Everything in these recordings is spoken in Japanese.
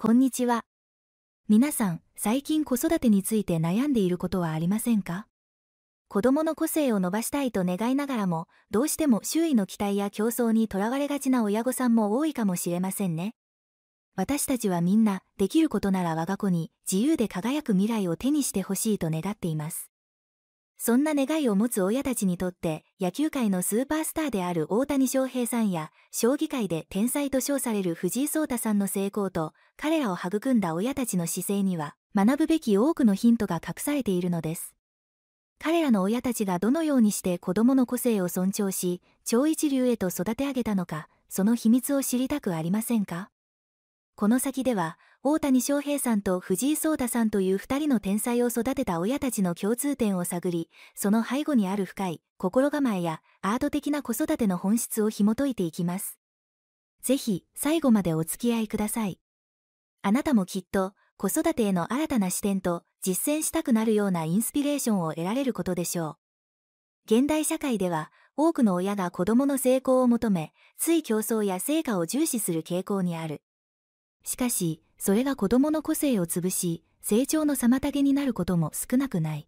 こんにちは。皆さん、最近子育てについて悩んでいることはありませんか子供の個性を伸ばしたいと願いながらも、どうしても周囲の期待や競争にとらわれがちな親御さんも多いかもしれませんね。私たちはみんな、できることなら我が子に自由で輝く未来を手にしてほしいと願っています。そんな願いを持つ親たちにとって野球界のスーパースターである大谷翔平さんや将棋界で天才と称される藤井聡太さんの成功と彼らを育んだ親たちの姿勢には学ぶべき多くのヒントが隠されているのです。彼らの親たちがどのようにして子供の個性を尊重し超一流へと育て上げたのかその秘密を知りたくありませんかこの先では、大谷翔平さんと藤井聡太さんという2人の天才を育てた親たちの共通点を探り、その背後にある深い心構えやアート的な子育ての本質を紐解いていきます。是非最後までお付き合いください。あなたもきっと、子育てへの新たな視点と実践したくなるようなインスピレーションを得られることでしょう。現代社会では多くの親が子供の成功を求め、つい競争や成果を重視する傾向にある。しかし、それが子供の個性を潰し、成長の妨げになることも少なくない。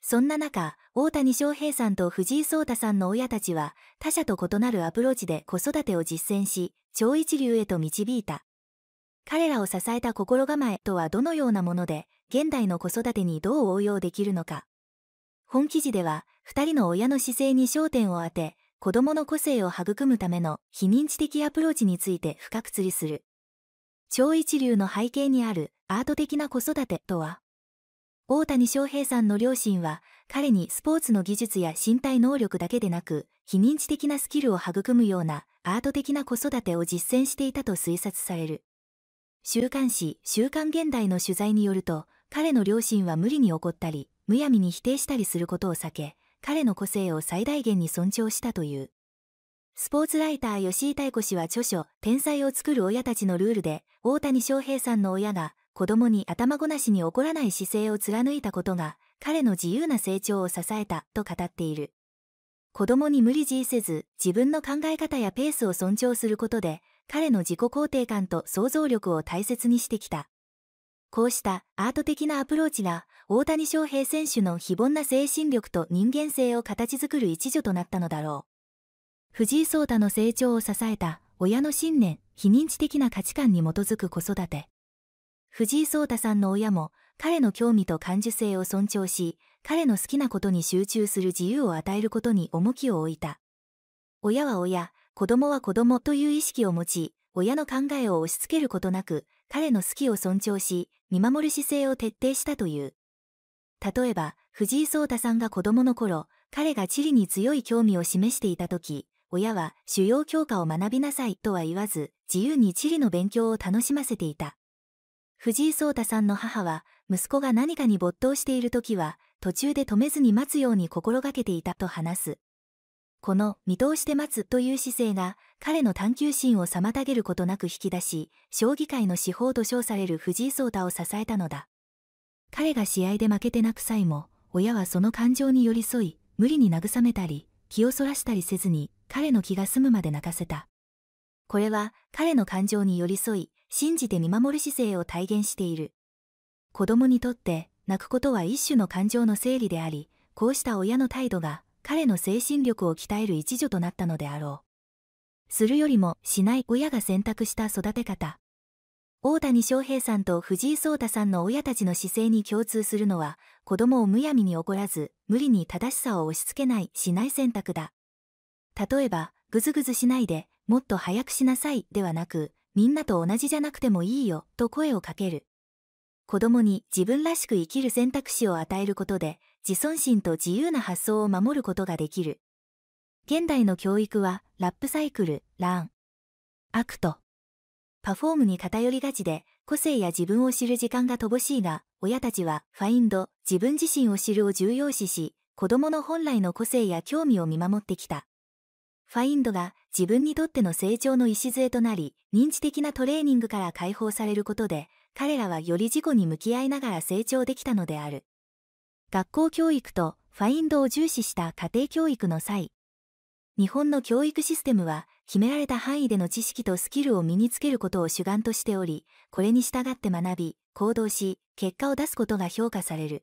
そんな中、大谷翔平さんと藤井聡太さんの親たちは、他者と異なるアプローチで子育てを実践し、超一流へと導いた。彼らを支えた心構えとはどのようなもので、現代の子育てにどう応用できるのか。本記事では、2人の親の姿勢に焦点を当て、子供の個性を育むための非認知的アプローチについて深く釣りする。超一流の背景にあるアート的な子育てとは大谷翔平さんの両親は彼にスポーツの技術や身体能力だけでなく非認知的なスキルを育むようなアート的な子育てを実践していたと推察される週刊誌「週刊現代」の取材によると彼の両親は無理に怒ったりむやみに否定したりすることを避け彼の個性を最大限に尊重したというスポーツライター吉井太子氏は著書「天才を作る親たちのルール」で大谷翔平さんの親が子供に頭ごなしに怒らない姿勢を貫いたことが彼の自由な成長を支えたと語っている子供に無理強いせず自分の考え方やペースを尊重することで彼の自己肯定感と想像力を大切にしてきたこうしたアート的なアプローチが大谷翔平選手の非凡な精神力と人間性を形作る一助となったのだろう藤井聡太の成長を支えた親の信念、非認知的な価値観に基づく子育て。藤井聡太さんの親も彼の興味と感受性を尊重し、彼の好きなことに集中する自由を与えることに重きを置いた。親は親、子供は子供という意識を持ち、親の考えを押し付けることなく、彼の好きを尊重し、見守る姿勢を徹底したという。例えば、藤井聡太さんが子供の頃、彼が地理に強い興味を示していた時、親は主要教科を学びなさいとは言わず、自由に地理の勉強を楽しませていた。藤井聡太さんの母は、息子が何かに没頭している時は、途中で止めずに待つように心がけていたと話す。この見通して待つという姿勢が彼の探求心を妨げることなく引き出し、将棋界の至宝と称される藤井聡太を支えたのだ。彼が試合で負けて泣く際も、親はその感情に寄り添い、無理に慰めたり、気をそらしたりせずに、彼の気が済むまで泣かせた。これは彼の感情に寄り添い、信じて見守る姿勢を体現している。子供にとって泣くことは一種の感情の整理であり、こうした親の態度が彼の精神力を鍛える一助となったのであろう。するよりもしない親が選択した育て方。大谷翔平さんと藤井聡太さんの親たちの姿勢に共通するのは、子供をむやみに怒らず、無理に正しさを押し付けない、しない選択だ。例えば、ぐずぐずしないで、もっと早くしなさいではなく、みんなと同じじゃなくてもいいよと声をかける。子供に自分らしく生きる選択肢を与えることで、自尊心と自由な発想を守ることができる。現代の教育は、ラップサイクル、ラン、アクト、パフォームに偏りがちで、個性や自分を知る時間が乏しいが、親たちは、ファインド、自分自身を知るを重要視し、子供の本来の個性や興味を見守ってきた。ファインドが自分にとっての成長の礎となり、認知的なトレーニングから解放されることで、彼らはより事故に向き合いながら成長できたのである。学校教育とファインドを重視した家庭教育の際、日本の教育システムは、決められた範囲での知識とスキルを身につけることを主眼としており、これに従って学び、行動し、結果を出すことが評価される。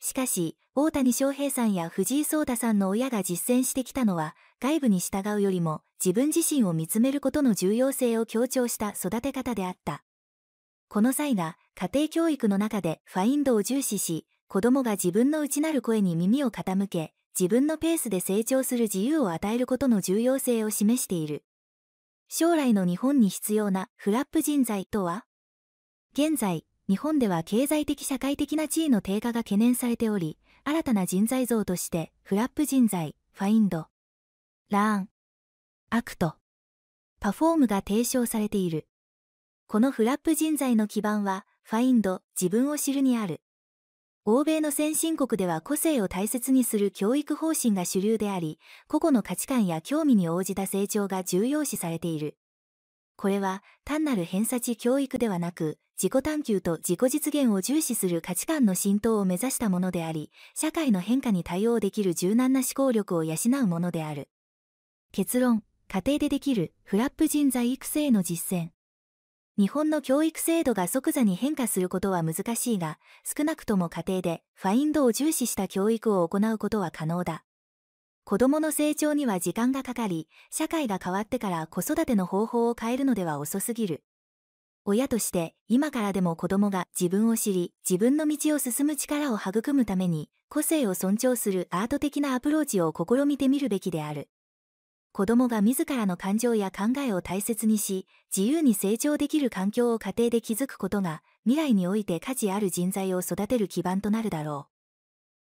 しかし、大谷翔平さんや藤井聡太さんの親が実践してきたのは、外部に従うよりも自分自身を見つめることの重要性を強調した育て方であった。この際が、家庭教育の中でファインドを重視し、子供が自分の内なる声に耳を傾け、自分のペースで成長する自由を与えることの重要性を示している。将来の日本に必要なフラップ人材とは現在、日本では経済的社会的な地位の低下が懸念されており、新たな人材像として、フラップ人材、ファインド、ラーン、アクト、パフォームが提唱されている。このフラップ人材の基盤は、ファインド、自分を知るにある。欧米の先進国では個性を大切にする教育方針が主流であり、個々の価値観や興味に応じた成長が重要視されている。これは単なる偏差値教育ではなく、自己探求と自己実現を重視する価値観の浸透を目指したものであり、社会の変化に対応できる柔軟な思考力を養うものである。結論、家庭でできるフラップ人材育成の実践。日本の教育制度が即座に変化することは難しいが、少なくとも家庭でファインドを重視した教育を行うことは可能だ。子供の成長には時間がかかり、社会が変わってから子育ての方法を変えるのでは遅すぎる。親として今からでも子供が自分を知り自分の道を進む力を育むために個性を尊重するアート的なアプローチを試みてみるべきである子供が自らの感情や考えを大切にし自由に成長できる環境を家庭で築くことが未来において価値ある人材を育てる基盤となるだろう